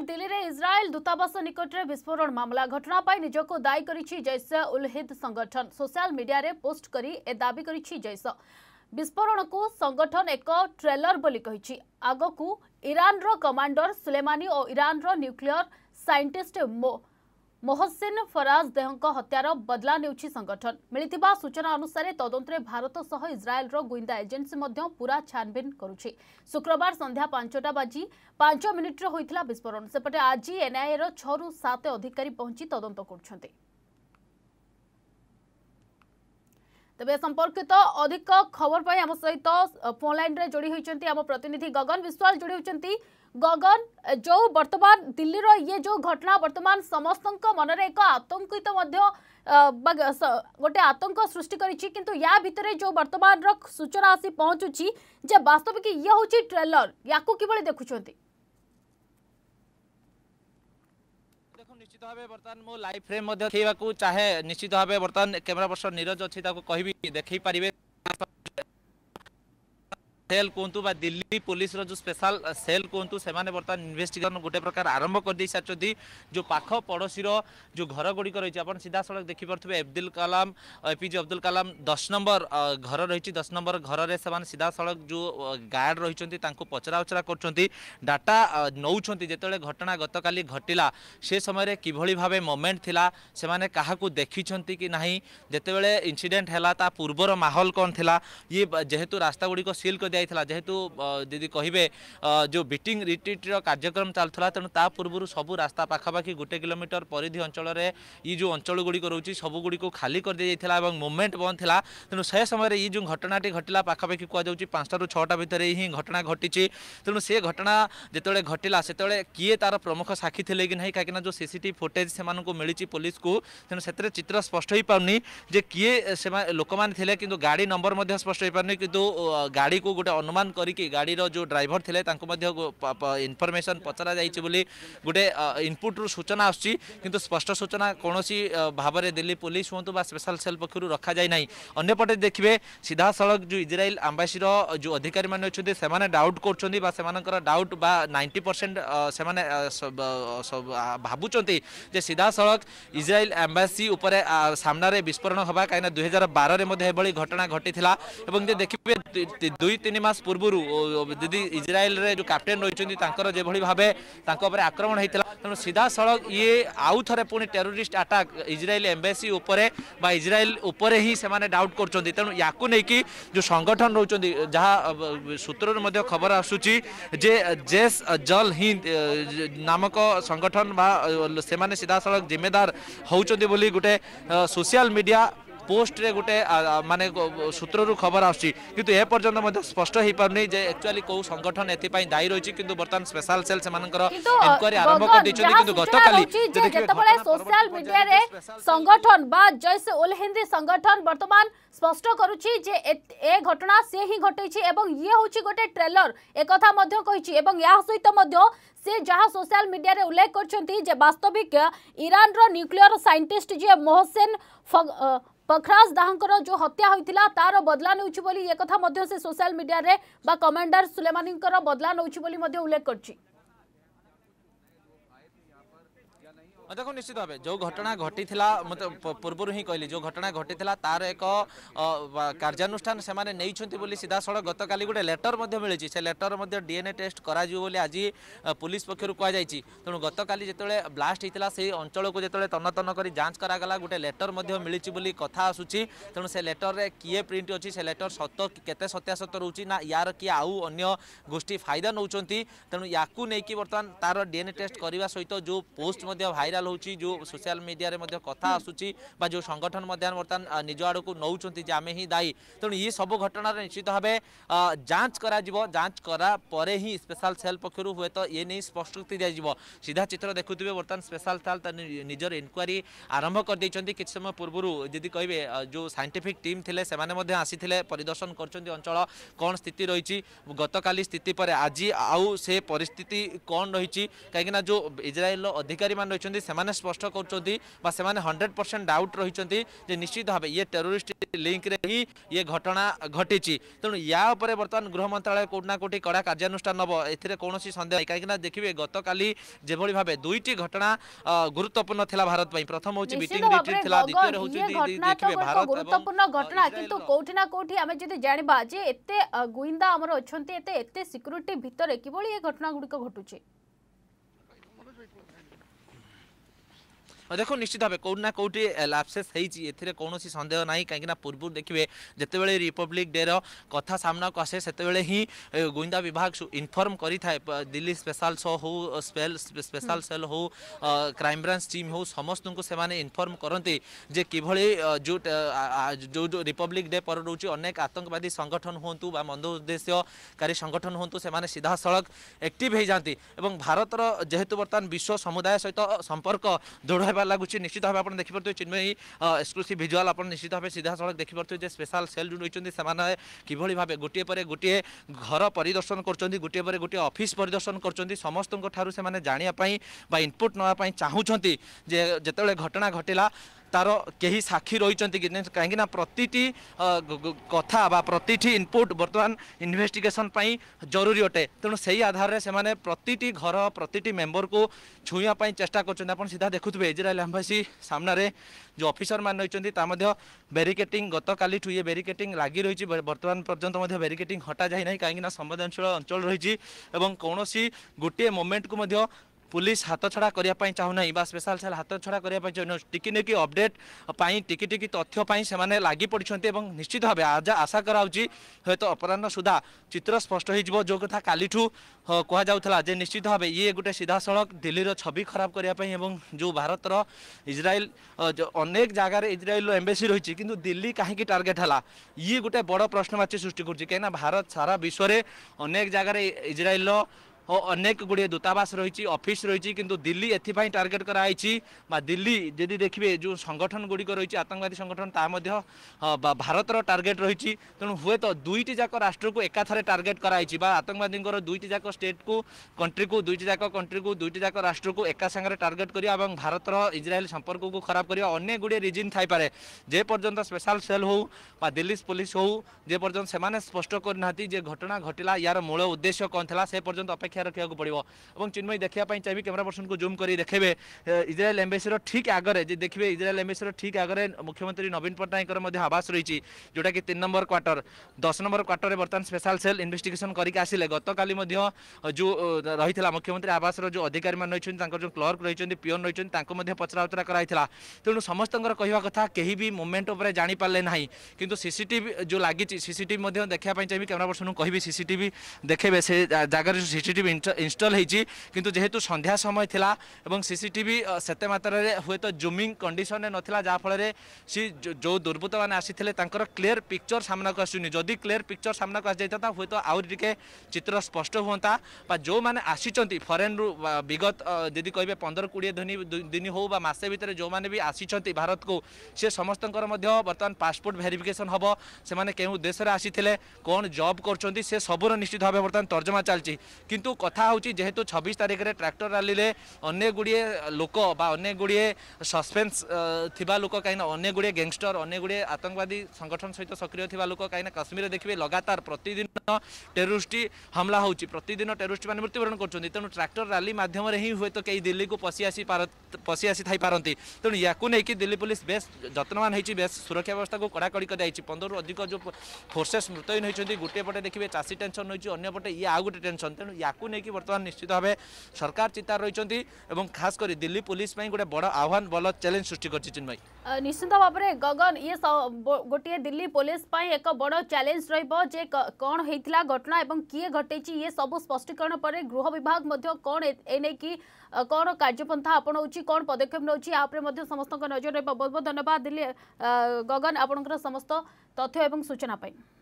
ରବିବାର ଦିଲ୍ଲୀରେ ଇସ୍ରାଏଲ ଦୂତାବାସ ନିକଟରେ ବିସ୍ଫୋରଣ ମାମଲା ଘଟଣା ପାଇଁ ନିଜକୁ ଦାୟୀ କରିଛି ଜୈଶ ଉଲ୍ହିଦ୍ ସଂଗଠନ ସୋସିଆଲ ମିଡିଆରେ ପୋଷ୍ଟ କରି ଏ ଦାବି କରିଛି ଜୈଶ ବିସ୍ଫୋରଣକୁ ସଂଗଠନ ଏକ ଟ୍ରେଲର ବୋଲି କହିଛି ଆଗକୁ ଇରାନର କମାଣ୍ଡର ସୁଲେମାନୀ ଓ ଇରାନର ନ୍ୟୁକ୍ଲିୟର ସାଇଣ୍ଟିଷ୍ଟ ମୋହସିନ ଫରାଜ ଦେହଙ୍କ ହତ୍ୟାର ବଦଲା ନେଉଛି ସଂଗଠନ ମିଳିଥିବା ସୂଚନା ଅନୁସାରେ ତଦନ୍ତରେ ଭାରତ ସହ ଇସ୍ରାଏଲ୍ର ଗୁଇନ୍ଦା ଏଜେନ୍ସି ମଧ୍ୟ ପୂରା ଛାନ୍ଭିନ୍ କରୁଛି ଶୁକ୍ରବାର ସନ୍ଧ୍ୟା ପାଞ୍ଚଟା ବାଜି ପାଞ୍ଚ ମିନିଟ୍ରେ ହୋଇଥିଲା ବିସ୍ଫୋରଣ ସେପଟେ ଆଜି ଏନ୍ଆଇଏର ଛଅରୁ ସାତ ଅଧିକାରୀ ପହଞ୍ଚି ତଦନ୍ତ କରୁଛନ୍ତି ତେବେ ସମ୍ପର୍କିତ ଅଧିକ ଖବର ପାଇଁ ଆମ ସହିତ ଫୋନ୍ ଲାଇନ୍ରେ ଯୋଡ଼ି ହୋଇଛନ୍ତି ଆମ ପ୍ରତିନିଧି ଗଗନ ବିଶ୍ୱାଳ ଯୋଡ଼ି ହୋଇଛନ୍ତି गगन जो बर्तमान दिल्लीर ये जो घटना बर्तमान समस्त मनरे एक आतंकित गोटे आतंक सृष्टि किंतु या भितर जो बर्तमान सूचना आसी पहुँचुची जे वास्तविक ये हूँ ट्रेलर या कि देखुं निश्चित भाव बर्तमान मुझ लाइफ फ्रेम देखा चाहे निश्चित भाव बर्तमान कैमेरा पर्सन नीरज अच्छी कह देखे সেল কুহতু বা দিল্লী পুলিশর যে স্পেশাল সেল কুহতু সে বর্তমান ইনভেস্টিগেশন গোটে প্রকার আরম্ভ করে দিয়ে সারি যে পাখ পড়োশীর যে ঘরগুড়ি রয়েছে আপনার সিধা সিধাসলখ দেখিপারে আব্দুল কালাম এপিজে আব্দুল কালাম দশ নম্বর ঘর রয়েছে দশ নম্বর ঘরের সে সিধা সড়ক যে গার্ড রয়েছেন তাঁকু পচরা উচরা করছেন ডাটা নৌঁচ যেত ঘটনা গতকালি ঘটিলা সে সময় কিভাবে ভাবে মোমেন্ট লা সে কাহকু দেখিছেন কি না যেতবে ইনসিডেন্ট হল তা পূর্বর মাহল কন লা ইয়ে যেহেতু রাস্তাগুড়ি সিল করে যাইଥିଲା ଯେହେତୁ ଦିଦି କହିବେ ଯେଉଁ ବିଟିଂ ରିଟ୍ରିଟ୍ର କାର୍ଯ୍ୟକ୍ରମ ଚାଲୁଥିଲା ତେଣୁ ତା ପୂର୍ବରୁ ସବୁ ରାସ୍ତା ପାଖାପାଖି ଗୋଟେ କିଲୋମିଟର ପରିଧି ଅଞ୍ଚଳରେ ଇ ଯେଉଁ ଅଞ୍ଚଳଗୁଡ଼ିକ ରହୁଛି ସବୁଗୁଡ଼ିକୁ ଖାଲି କରିଦିଆଯାଇଥିଲା ଏବଂ ମୁଭମେଣ୍ଟ ବନ୍ଦ ଥିଲା ତେଣୁ ସେ ସମୟରେ ଇ ଯେଉଁ ଘଟଣାଟି ଘଟିଲା ପାଖାପାଖି କୁହାଯାଉଛି ପାଞ୍ଚଟାରୁ ଛଅଟା ଭିତରେ ହିଁ ଘଟଣା ଘଟିଛି ତେଣୁ ସେ ଘଟଣା ଯେତେବେଳେ ଘଟିଲା ସେତେବେଳେ କିଏ ତାର ପ୍ରମୁଖ ସାକ୍ଷୀ ଥିଲେ କି ନାହିଁ କାହିଁକିନା ଯେଉଁ ସିସିଟିଭି ଫୁଟେଜ୍ ସେମାନଙ୍କୁ ମିଳିଛି ପୋଲିସକୁ ତେଣୁ ସେଥିରେ ଚିତ୍ର ସ୍ପଷ୍ଟ ହୋଇପାରୁନି ଯେ କିଏ ସେମାନେ ଲୋକମାନେ ଥିଲେ କିନ୍ତୁ ଗାଡ଼ି ନମ୍ବର ମଧ୍ୟ ସ୍ପଷ୍ଟ ହୋଇପାରୁନି କିନ୍ତୁ ଗାଡ଼ିକୁ ଗୋଟେ ଗୋଟେ ଅନୁମାନ କରିକି ଗାଡ଼ିର ଯେଉଁ ଡ୍ରାଇଭର ଥିଲେ ତାଙ୍କୁ ମଧ୍ୟ ଇନଫର୍ମେସନ୍ ପଚରାଯାଇଛି ବୋଲି ଗୋଟେ ଇନପୁଟ୍ରୁ ସୂଚନା ଆସୁଛି କିନ୍ତୁ ସ୍ପଷ୍ଟ ସୂଚନା କୌଣସି ଭାବରେ ଦିଲ୍ଲୀ ପୋଲିସ ହୁଅନ୍ତୁ ବା ସ୍ପେଶାଲ୍ ସେଲ୍ ପକ୍ଷରୁ ରଖାଯାଇ ନାହିଁ ଅନ୍ୟପଟେ ଦେଖିବେ ସିଧାସଳଖ ଯେଉଁ ଇସ୍ରାଏଲ ଆମ୍ବାସିର ଯେଉଁ ଅଧିକାରୀମାନେ ଅଛନ୍ତି ସେମାନେ ଡାଉଟ୍ କରୁଛନ୍ତି ବା ସେମାନଙ୍କର ଡାଉଟ୍ ବା ନାଇଣ୍ଟି ପରସେଣ୍ଟ ସେମାନେ ଭାବୁଛନ୍ତି ଯେ ସିଧାସଳଖ ଇସ୍ରାଏଲ ଆମ୍ବାସି ଉପରେ ସାମ୍ନାରେ ବିସ୍ଫୋରଣ ହେବା କାହିଁକିନା ଦୁଇହଜାର ବାରରେ ମଧ୍ୟ ଏଭଳି ଘଟଣା ଘଟିଥିଲା ଏବଂ ଯେ ଦେଖିବେ ଦୁଇ ତିନି মাস পূর্বরু দিদি ইসরায়েলরে যে ক্যাপ্টেন রয়েছেন তাঁর যেভাবে ভাবে তাঁর উপরে আক্রমণ হয়েছিল তেমন সিধাসলখ ইয়ে আউথরে পুঁ টেরোরিস্ট আটাক ইসরায়েল এম্বাসি উপরে বা ইসরায়েল উপরে হি সে ডাউট করছেন তেমন ইয়াকু নেই যে সংগঠন রয়েছেন যা সূত্রর মধ্যে খবর আসুচি যে জেস জল হিন্দ নামক সংগঠন বা সে সিধাসলখ জিম্মেদার হচ্ছেন বলে গোটে সোশিয়াল মিডিয়া পোস্টরে গোটে মানে সূত্রর খবর আসছে কিন্তু এ পর্যন্ত মধ্যে স্পষ্ট হয়ে পারুনি যে একচুয়ালি কেউ সংগঠন এথিপাই দায়ী রয়েছে কিন্তু বর্তমান স্পেশাল সেল সেমানকর ইনকোয়ারি আরম্ভ করে দিয়েছেন কিন্তু গতকালি যেতবেলে সোশ্যাল মিডিয়ারে সংগঠন বা জৈশ উল হিন্দি সংগঠন বর্তমান স্পষ্ট করুছি যে এ ঘটনা সে হি ঘটাইছি এবং ইয়ে হচ্ছে গোটে ট্রেলর একথা মধ্য কইছি এবং ইয়া সহিত মধ্য সে যা সোশ্যাল মিডিয়ারে উল্লেখ করছেন যে বাস্তবিক ইরানর নিউক্লিয়ার সাইন্টিস্ট যে মোহসেন ପଖରାଜ ଦାହାଙ୍କର ଯେଉଁ ହତ୍ୟା ହୋଇଥିଲା ତାର ବଦଲା ନେଉଛି ବୋଲି ଏ କଥା ମଧ୍ୟ ସେ ସୋସିଆଲ ମିଡ଼ିଆରେ ବା କମାଣ୍ଡର ସୁଲେମାନିଙ୍କର ବଦଲା ନେଉଛି ବୋଲି ମଧ୍ୟ ଉଲ୍ଲେଖ କରିଛି দেখুন নিশ্চিত ভাবে যে ঘটনা ঘটি মতো পূর্বর হি কহিলি যে ঘটনা ঘটি তার এক কার্যানুষ্ঠান সে নেইছন্তি বলি সিধাসলখ গোটে লেটর মধ্যে সে লেটর ডিএনএ টেস্ট করা যিব বলে আজি পুলিশ পক্ষর কুয়াছি তেমন গতকাল যেত ব্লাষ্ট হয়েছিল সেই অঞ্চল যেত তন্ন তন্ন করে যাঞ্চ করা করাগলা গোটে লেটর মধ্যে বলে কথা আসুচি তেমন সে লেটরের কিয়ে প্রিন্ট অছি সে লেটর সত কেতে সত্যাসত রয়েছে না ইয়ার কি আউ অন্য গোষ্ঠী ফাইদা নৌকর তেমন ইয়াকু নেই বর্তমান তার ডিএনএ টেস্ট করা সহ যে পোস্ট মধ্যে ভাইরাল ଭାଇରାଲ ହେଉଛି ଯେଉଁ ସୋସିଆଲ ମିଡ଼ିଆରେ ମଧ୍ୟ କଥା ଆସୁଛି ବା ଯେଉଁ ସଂଗଠନ ମଧ୍ୟ ବର୍ତ୍ତମାନ ନିଜ ଆଡ଼କୁ ନେଉଛନ୍ତି ଯେ ଆମେ ହିଁ ଦାୟୀ ତେଣୁ ଏ ସବୁ ଘଟଣାର ନିଶ୍ଚିତ ଭାବେ ଯାଞ୍ଚ କରାଯିବ ଯାଞ୍ଚ କରା ପରେ ହିଁ ସ୍ପେଶାଲ ସେଲ୍ ପକ୍ଷରୁ ହୁଏତ ଏ ନେଇ ସ୍ପଷ୍ଟୋକ୍ତି ଦିଆଯିବ ସିଧା ଚିତ୍ର ଦେଖୁଥିବେ ବର୍ତ୍ତମାନ ସ୍ପେଶାଲ ସେଲ୍ ତା ନିଜର ଇନକ୍ୱାରି ଆରମ୍ଭ କରିଦେଇଛନ୍ତି କିଛି ସମୟ ପୂର୍ବରୁ ଯଦି କହିବେ ଯେଉଁ ସାଇଣ୍ଟିଫିକ୍ ଟିମ୍ ଥିଲେ ସେମାନେ ମଧ୍ୟ ଆସିଥିଲେ ପରିଦର୍ଶନ କରୁଛନ୍ତି ଅଞ୍ଚଳ କ'ଣ ସ୍ଥିତି ରହିଛି ଗତକାଲି ସ୍ଥିତି ପରେ ଆଜି ଆଉ ସେ ପରିସ୍ଥିତି କ'ଣ ରହିଛି କାହିଁକିନା ଯେଉଁ ଇସ୍ରାଏଲର ଅଧିକାରୀମାନେ ରହିଛନ୍ତି ସେମାନେ ସ୍ପଷ୍ଟ କରୁଛନ୍ତି ବା ସେମାନେ ହଣ୍ଡ୍ରେଡ଼ ପରସେଣ୍ଟ ଡାଉଟ୍ ରହିଛନ୍ତି ଯେ ନିଶ୍ଚିତ ଭାବେ ଇଏ ଟେରୋରିଷ୍ଟ ଲିଙ୍କରେ ହିଁ ଇଏ ଘଟଣା ଘଟିଛି ତେଣୁ ୟା ଉପରେ ବର୍ତ୍ତମାନ ଗୃହ ମନ୍ତ୍ରାଳୟ କେଉଁଠି ନା କେଉଁଠି କଡ଼ା କାର୍ଯ୍ୟାନୁଷ୍ଠାନ ନେବ ଏଥିରେ କୌଣସି ସନ୍ଦେହ ନାହିଁ କାହିଁକିନା ଦେଖିବେ ଗତକାଲି ଯେଭଳି ଭାବେ ଦୁଇଟି ଘଟଣା ଗୁରୁତ୍ୱପୂର୍ଣ୍ଣ ଥିଲା ଭାରତ ପାଇଁ ପ୍ରଥମ ହେଉଛି ବିଟିଂ ରିଟ୍ରିଟ୍ ଥିଲା ଦ୍ୱିତୀୟରେ ହେଉଛି ଦେଖିବେ ଭାରତ ଗୁରୁତ୍ୱପୂର୍ଣ୍ଣ ଘଟଣା କିନ୍ତୁ କୋଉଠି ନା କୋଉଠି ଆମେ ଯଦି ଜାଣିବା ଯେ ଏତେ ଗୁଇନ୍ଦା ଆମର ଅଛନ୍ତି ଏତେ ଏତେ ସିକ୍ୟୁରିଟି ଭିତରେ କିଭଳି ଏ ଘଟଣା ଗୁଡ଼ିକ ଘଟୁଛି দেখুন নিশ্চিত ভাবে কোটি না কোটি ଲାପସେସ୍ ହେଇଛି ଏଥିରେ କୌଣସି ସନ୍ଦେହ ନାହିଁ କାହିଁକିନା ପୂର୍ବରୁ ଦେଖିବେ ଯେତେବେଳେ ରିପବ୍ଲିକ୍ ଡେର କଥା ସାମ୍ନାକୁ ଆସେ ସେତେବେଳେ ହିଁ ଗୋଇନ୍ଦା ବିଭାଗ ଇନଫର୍ମ କରିଥାଏ ଦିଲ୍ଲୀ ସ୍ପେଶାଲ ସୋ ହେଉ ସ୍ପେଲ ସ୍ପେଶାଲ ସେଲ୍ ହେଉ କ୍ରାଇମବ୍ରାଞ୍ଚ ଟିମ୍ ହେଉ ସମସ୍ତଙ୍କୁ ସେମାନେ ଇନଫର୍ମ କରନ୍ତି ଯେ କିଭଳି ଯେଉଁ ଯେଉଁ ରିପବ୍ଲିକ୍ ଡେ ପରେ ରହୁଛି ଅନେକ ଆତଙ୍କବାଦୀ ସଂଗଠନ ହୁଅନ୍ତୁ ବା ମନ୍ଦ ଉଦ୍ଦେଶ୍ୟକାରୀ ସଂଗଠନ ହୁଅନ୍ତୁ ସେମାନେ ସିଧାସଳଖ ଆକ୍ଟିଭ୍ ହୋଇଯାଆନ୍ତି ଏବଂ ଭାରତର ଯେହେତୁ ବର୍ତ୍ତମାନ ବିଶ୍ୱ ସମୁଦାୟ ସହିତ ସମ୍ପର୍କ ଦୃଢ଼ ହେବା ଥିବାର ଲାଗୁଛି ନିଶ୍ଚିତ ଭାବେ ଆପଣ ଦେଖିପାରୁଥିବେ ଚିନ୍ମୟୀ ଏକ୍ସକ୍ଲୁସିଭ ଭିଜୁଆଲ ଆପଣ ନିଶ୍ଚିତ ଭାବେ ସିଧାସଳଖ ଦେଖିପାରୁଥିବେ ଯେ ସ୍ପେଶାଲ ସେଲ୍ ଯେଉଁ ରହିଛନ୍ତି ସେମାନେ କିଭଳି ଭାବେ ଗୋଟିଏ ପରେ ଗୋଟିଏ ଘର ପରିଦର୍ଶନ କରୁଛନ୍ତି ଗୋଟିଏ ପରେ ଗୋଟିଏ ଅଫିସ୍ ପରିଦର୍ଶନ କରୁଛନ୍ତି ସମସ୍ତଙ୍କ ଠାରୁ ସେମାନେ ଜାଣିବା ପାଇଁ ବା ଇନପୁଟ୍ ନେବା ପାଇଁ ଚାହୁଁଛନ୍ତି ଯେ ଯେତେବେଳେ ଘଟଣା ଘଟିଲା ତାର କେହି ସାକ୍ଷୀ ରହିଛନ୍ତି କି କାହିଁକିନା ପ୍ରତିଟି କଥା ବା ପ୍ରତିଟି ଇନପୁଟ୍ ବର୍ତ୍ତମାନ ଇନଭେଷ୍ଟିଗେସନ୍ ପାଇଁ ଜରୁରୀ ଅଟେ ତେଣୁ ସେଇ ଆଧାରରେ ସେମାନେ ପ୍ରତିଟି ଘର ପ୍ରତିଟି ମେମ୍ବରକୁ ଛୁଇଁବା ପାଇଁ ଚେଷ୍ଟା କରୁଛନ୍ତି ଆପଣ ସିଧା ଦେଖୁଥିବେ ଇଜ୍ରାଏଲ୍ ଆମ୍ବାସୀ ସାମ୍ନାରେ ଯେଉଁ ଅଫିସରମାନେ ରହିଛନ୍ତି ତା ମଧ୍ୟ ବ୍ୟାରିକେଟିଂ ଗତକାଲିଠୁ ଇଏ ବ୍ୟାରିକେଟିଂ ଲାଗି ରହିଛି ବର୍ତ୍ତମାନ ପର୍ଯ୍ୟନ୍ତ ମଧ୍ୟ ବ୍ୟାରିକେଟିଂ ହଟାଯାଇ ନାହିଁ କାହିଁକିନା ସମ୍ବେଦନଶୀଳ ଅଞ୍ଚଳ ରହିଛି ଏବଂ କୌଣସି ଗୋଟିଏ ମୋମେଣ୍ଟକୁ ମଧ୍ୟ পুলিশ হাত ছড়া করা চাহু না বা স্পেশাল সেল হাত ছড়া করা চাহু টিকি নিকি অপডেট টিকি টিকি তথ্য সে লাগি পড়ছেন এবং নিশ্চিত ভাবে আজ আশা করা হচ্ছে হয়তো অপরাহ্ন সুদ্ধা চিত্র স্পষ্ট হয়ে যাব যে কথা কালিঠু কুযা যে নিশ্চিত ভাবে ইয়ে গোটে সিধাসলখ দিল্লির ছবি খারাপ করা এবং যে ভারতর ইসরায়েল অনেক জায়গায় ইসরায়েল এম্বেসি রয়েছে কিন্তু দিল্লি কাহিকি টার্গেট হল ইয়ে গোটে বড় প্রশ্নবাচী সৃষ্টি করছে কিনা ভারত সারা বিশ্বের অনেক জায়গায় ইসরায়েল ଓ ଅନେକ ଗୁଡ଼ିଏ ଦୂତାବାସ ରହିଛି ଅଫିସ୍ ରହିଛି କିନ୍ତୁ ଦିଲ୍ଲୀ ଏଥିପାଇଁ ଟାର୍ଗେଟ୍ କରାହେଇଛି ବା ଦିଲ୍ଲୀ ଯଦି ଦେଖିବେ ଯେଉଁ ସଂଗଠନ ଗୁଡ଼ିକ ରହିଛି ଆତଙ୍କବାଦୀ ସଂଗଠନ ତାହା ମଧ୍ୟ ଭାରତର ଟାର୍ଗେଟ୍ ରହିଛି ତେଣୁ ହୁଏତ ଦୁଇଟି ଯାକ ରାଷ୍ଟ୍ରକୁ ଏକାଥରେ ଟାର୍ଗେଟ୍ କରାଯାଇଛି ବା ଆତଙ୍କବାଦୀଙ୍କର ଦୁଇଟି ଯାକ ଷ୍ଟେଟ୍କୁ କଣ୍ଟ୍ରିକୁ ଦୁଇଟି ଯାକ କଣ୍ଟ୍ରିକୁ ଦୁଇଟି ଯାକ ରାଷ୍ଟ୍ରକୁ ଏକା ସାଙ୍ଗରେ ଟାର୍ଗେଟ୍ କରିବା ଏବଂ ଭାରତର ଇସ୍ରାଏଲ୍ ସମ୍ପର୍କକୁ ଖରାପ କରିବା ଅନେକ ଗୁଡ଼ିଏ ରିଜିନ୍ ଥାଇପାରେ ଯେ ପର୍ଯ୍ୟନ୍ତ ସ୍ପେଶାଲ୍ ସେଲ୍ ହେଉ ବା ଦିଲ୍ଲୀ ପୋଲିସ ହେଉ ଯେ ପର୍ଯ୍ୟନ୍ତ ସେମାନେ ସ୍ପଷ୍ଟ କରିନାହାନ୍ତି ଯେ ଘଟଣା ଘଟିଲା ୟାର ମୂଳ ଉଦ୍ଦେଶ୍ୟ କ'ଣ ଥିଲା ସେ ପର୍ଯ୍ୟନ୍ତ ଅପେକ୍ଷା ख्याल रखा पड़ो और चिन्मयी देखा चाहिए कैमेरा पर्सन को जूम कर देखे इज्राएल एम्बेसी ठीक आगे देखिए इज्राएल एम्बेसी ठीक आगे मुख्यमंत्री नवीन पट्टनायक आवास रही जोटा कि तीन नंबर क्वार्टर दस नंबर क्वार्टर में बर्तमान स्पेशा सेल इनभेटिगेसन करके आसिले गतकाली जो रही मुख्यमंत्री आवास जो अधिकारी रही जो क्लर्क रही पिओन रही पचराउचरा कराई तेणु समस्त कहवा कथ कहीं भी मुभमेंट उपर जापारे ना कि सीसीट जो लगी सीसीट देखा चाहिए कैमेरा पर्सन को कह सीसीट देखे से जगार सीसीट ইনস্টল হয়েছি কিন্তু যেহেতু সন্ধ্যা সময় লা এবং সিসিটিভি সেতে মাত্রার হুয়েত জুমিং কন্ডিশনে নথিলা যা ফলে সে যে দুর্বৃত্ত মানে আসলে তাঁর ক্লিয়ার পিকচর সামনাক আসুনি যদি ক্লিয়ার পিকচর সামনাক আসি যাই হুয়েত আহরি টিকি চিত্র স্পষ্ট হুঁতা বা যে আসিছেন ফরেন রু বিগত যদি কহবে পনেরো কোড়িয়ে দিন হো বা মাসে ভিতরে যে আসিছেন কু সে সমস্ত বর্তমান পাসপোর্ট ভেরিফিকেসন হব সে কেউ দেশের আসলে কোণ জব করছেন সে সবুর নিশ্চিত ভাবে বর্তমান তর্জমা চালছি কিন্তু কিন্তু কথা হচ্ছে যেহেতু ছবিশ তারিখে ট্রাক্টর রালিলে অনেক গুড়িয়ে লোক বা অনেক গুড়িয়ে সসপেন্স থিবা লোক কিনা অনেক গুড়িয়ে গ্যাংস্টর অনেক গুড়িয়ে আতঙ্কবাদী সংগঠন সহ সক্রিয় থাকা লোক কিনা কাশ্মীরে দেখবে লগাতার প্রতিদিন টেরোরিস্ট হামলা হচ্ছে প্রতিদিন টেরোরিস্ট মানে মৃত্যুবরণ করছেন তেমন ট্রাক্টর রালি মাধ্যমে হি হুয়ে তো কে দিল্লি পশি আসি পশি আসি থাইপারতি তেমন ইয়াকু নেই দিল্লি পুলিশ বেশ যত্নবান হয়েছে বেশ সুরক্ষা ব্যবস্থা কড়াকড়ি করে করাইছে পনেরো অধিক যে ফোর্সেস মৃত্যুহীন হয়েছেন গোটে পটে দেখবে চাষী টেনশন রয়েছে অন্য পটে ইয়ে আউ গোটে টেনশন তেমন ইয়াক ତାକୁ ନେଇକି ବର୍ତ୍ତମାନ ନିଶ୍ଚିତ ଭାବେ ସରକାର ଚିନ୍ତା ରହିଛନ୍ତି ଏବଂ ଖାସ୍ କରି ଦିଲ୍ଲୀ ପୁଲିସ୍ ପାଇଁ ଗୋଟେ ବଡ଼ ଆହ୍ୱାନ ବଡ଼ ଚ୍ୟାଲେଞ୍ଜ ସୃଷ୍ଟି କରିଛି ଚିନ୍ମୟ ନିଶ୍ଚିତ ଭାବରେ ଗଗନ ଇଏ ଗୋଟିଏ ଦିଲ୍ଲୀ ପୋଲିସ ପାଇଁ ଏକ ବଡ଼ ଚ୍ୟାଲେଞ୍ଜ ରହିବ ଯେ କ'ଣ ହେଇଥିଲା ଘଟଣା ଏବଂ କିଏ ଘଟେଇଛି ଇଏ ସବୁ ସ୍ପଷ୍ଟୀକରଣ ପରେ ଗୃହ ବିଭାଗ ମଧ୍ୟ କ'ଣ ଏ ନେଇକି କ'ଣ କାର୍ଯ୍ୟପନ୍ଥା ଆପଣାଉଛି କ'ଣ ପଦକ୍ଷେପ ନେଉଛି ଏହା ଉପରେ ମଧ୍ୟ ସମସ୍ତଙ୍କ ନଜର ରହିବ ବହୁତ ବହୁତ ଧନ୍ୟବାଦ ଦିଲ୍ଲୀ ଗଗନ ଆପଣଙ୍କର ସମସ୍ତ ତଥ୍ୟ ଏବଂ ସୂଚନା ପାଇଁ